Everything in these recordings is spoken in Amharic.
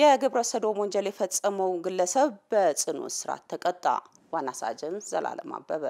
የግብረ ሰዶም ወንጀል የፈጸመው ግለሰብ በጽኑ እስራት ተቀጣ። ዋና ሳጅን ዘላለም አበበ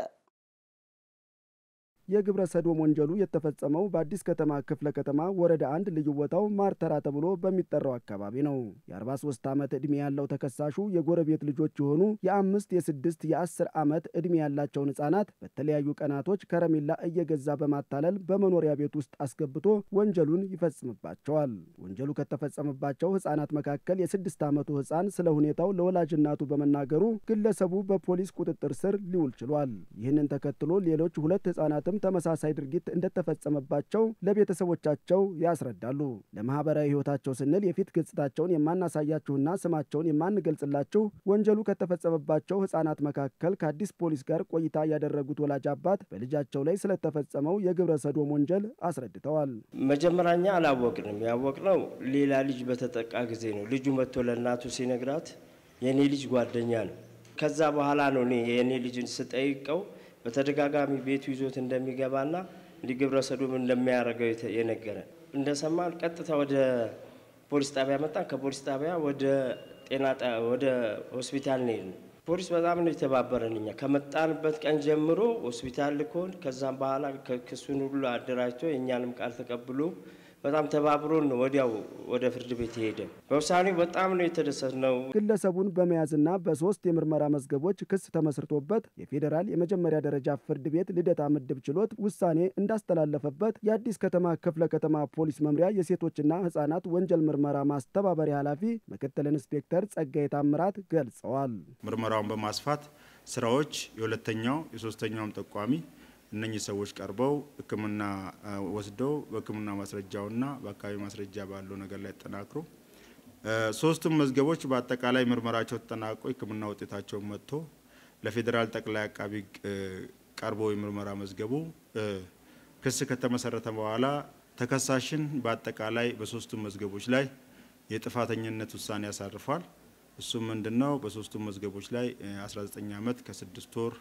የግብረ ሰዶም ወንጀሉ የተፈጸመው በአዲስ ከተማ ክፍለ ከተማ ወረዳ አንድ ልዩ ቦታው ማርተራ ተብሎ በሚጠራው አካባቢ ነው። የ43 ዓመት ዕድሜ ያለው ተከሳሹ የጎረቤት ልጆች የሆኑ የአምስት የስድስት የአስር ዓመት ዕድሜ ያላቸውን ሕፃናት በተለያዩ ቀናቶች ከረሜላ እየገዛ በማታለል በመኖሪያ ቤት ውስጥ አስገብቶ ወንጀሉን ይፈጽምባቸዋል። ወንጀሉ ከተፈጸመባቸው ሕፃናት መካከል የስድስት ዓመቱ ሕፃን ስለ ሁኔታው ለወላጅ እናቱ በመናገሩ ግለሰቡ በፖሊስ ቁጥጥር ስር ሊውል ችሏል። ይህንን ተከትሎ ሌሎች ሁለት ሕጻናትም ተመሳሳይ ድርጊት እንደተፈጸመባቸው ለቤተሰቦቻቸው ያስረዳሉ። ለማህበራዊ ህይወታቸው ስንል የፊት ገጽታቸውን የማናሳያችሁና ስማቸውን የማንገልጽላችሁ ወንጀሉ ከተፈጸመባቸው ህጻናት መካከል ከአዲስ ፖሊስ ጋር ቆይታ ያደረጉት ወላጅ አባት በልጃቸው ላይ ስለተፈጸመው የግብረ ሰዶም ወንጀል አስረድተዋል። መጀመሪያኛ አላወቅንም። ያወቅነው ሌላ ልጅ በተጠቃ ጊዜ ነው። ልጁ መጥቶ ለእናቱ ሲነግራት የእኔ ልጅ ጓደኛ ነው። ከዛ በኋላ ነው እኔ የእኔ ልጅን ስጠይቀው በተደጋጋሚ ቤቱ ይዞት እንደሚገባና እንዲህ ግብረ ሰዶም እንደሚያደርገው የነገረ እንደሰማን ቀጥታ ወደ ፖሊስ ጣቢያ መጣን። ከፖሊስ ጣቢያ ወደ ጤና ወደ ሆስፒታል ነው ይሉ ፖሊስ በጣም ነው የተባበረን። እኛ ከመጣንበት ቀን ጀምሮ ሆስፒታል ልኮን ከዛም በኋላ ክሱን ሁሉ አደራጅቶ የእኛንም ቃል ተቀብሎ በጣም ተባብሮን ነው ወዲያው ወደ ፍርድ ቤት የሄደ። በውሳኔው በጣም ነው የተደሰትነው። ግለሰቡን በመያዝና በሶስት የምርመራ መዝገቦች ክስ ተመስርቶበት የፌዴራል የመጀመሪያ ደረጃ ፍርድ ቤት ልደታ ምድብ ችሎት ውሳኔ እንዳስተላለፈበት የአዲስ ከተማ ክፍለ ከተማ ፖሊስ መምሪያ የሴቶችና ህጻናት ወንጀል ምርመራ ማስተባበሪያ ኃላፊ ምክትል ኢንስፔክተር ጸጋዬ ታምራት ገልጸዋል። ምርመራውን በማስፋት ስራዎች የሁለተኛው የሶስተኛውም ጠቋሚ እነኚህ ሰዎች ቀርበው ሕክምና ወስደው በሕክምና ማስረጃውና በአካባቢ ማስረጃ ባለው ነገር ላይ ተጠናክሮ ሶስቱም መዝገቦች በአጠቃላይ ምርመራቸው ተጠናቆ ሕክምና ውጤታቸውን መጥቶ ለፌዴራል ጠቅላይ አቃቢ ቀርቦ የምርመራ መዝገቡ ክስ ከተመሰረተ በኋላ ተከሳሽን በአጠቃላይ በሶስቱም መዝገቦች ላይ የጥፋተኝነት ውሳኔ ያሳርፏል። እሱም ምንድነው? በሶስቱም መዝገቦች ላይ 19 ዓመት ከስድስት ወር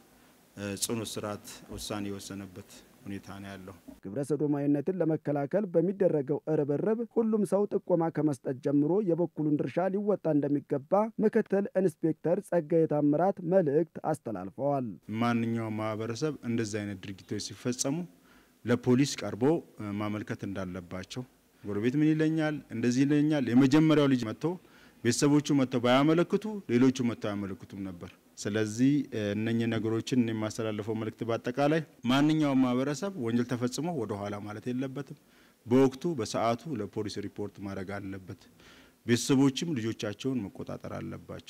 ጽኑ እስራት ውሳኔ የወሰነበት ሁኔታ ነው ያለው። ግብረ ሰዶማዊነትን ለመከላከል በሚደረገው እርብርብ ሁሉም ሰው ጥቆማ ከመስጠት ጀምሮ የበኩሉን ድርሻ ሊወጣ እንደሚገባ ምክትል ኢንስፔክተር ጸጋዬ ታምራት መልእክት አስተላልፈዋል። ማንኛውም ማህበረሰብ እንደዚህ አይነት ድርጊቶች ሲፈጸሙ ለፖሊስ ቀርቦ ማመልከት እንዳለባቸው፣ ጎረቤት ምን ይለኛል፣ እንደዚህ ይለኛል፣ የመጀመሪያው ልጅ መጥቶ ቤተሰቦቹ መጥተው ባያመለክቱ ሌሎቹ መጥተው አያመለክቱም ነበር። ስለዚህ እነኚህ ነገሮችን የማስተላለፈው መልእክት በአጠቃላይ ማንኛውም ማህበረሰብ ወንጀል ተፈጽሞ ወደኋላ ማለት የለበትም። በወቅቱ በሰዓቱ ለፖሊስ ሪፖርት ማድረግ አለበት። ቤተሰቦችም ልጆቻቸውን መቆጣጠር አለባቸው።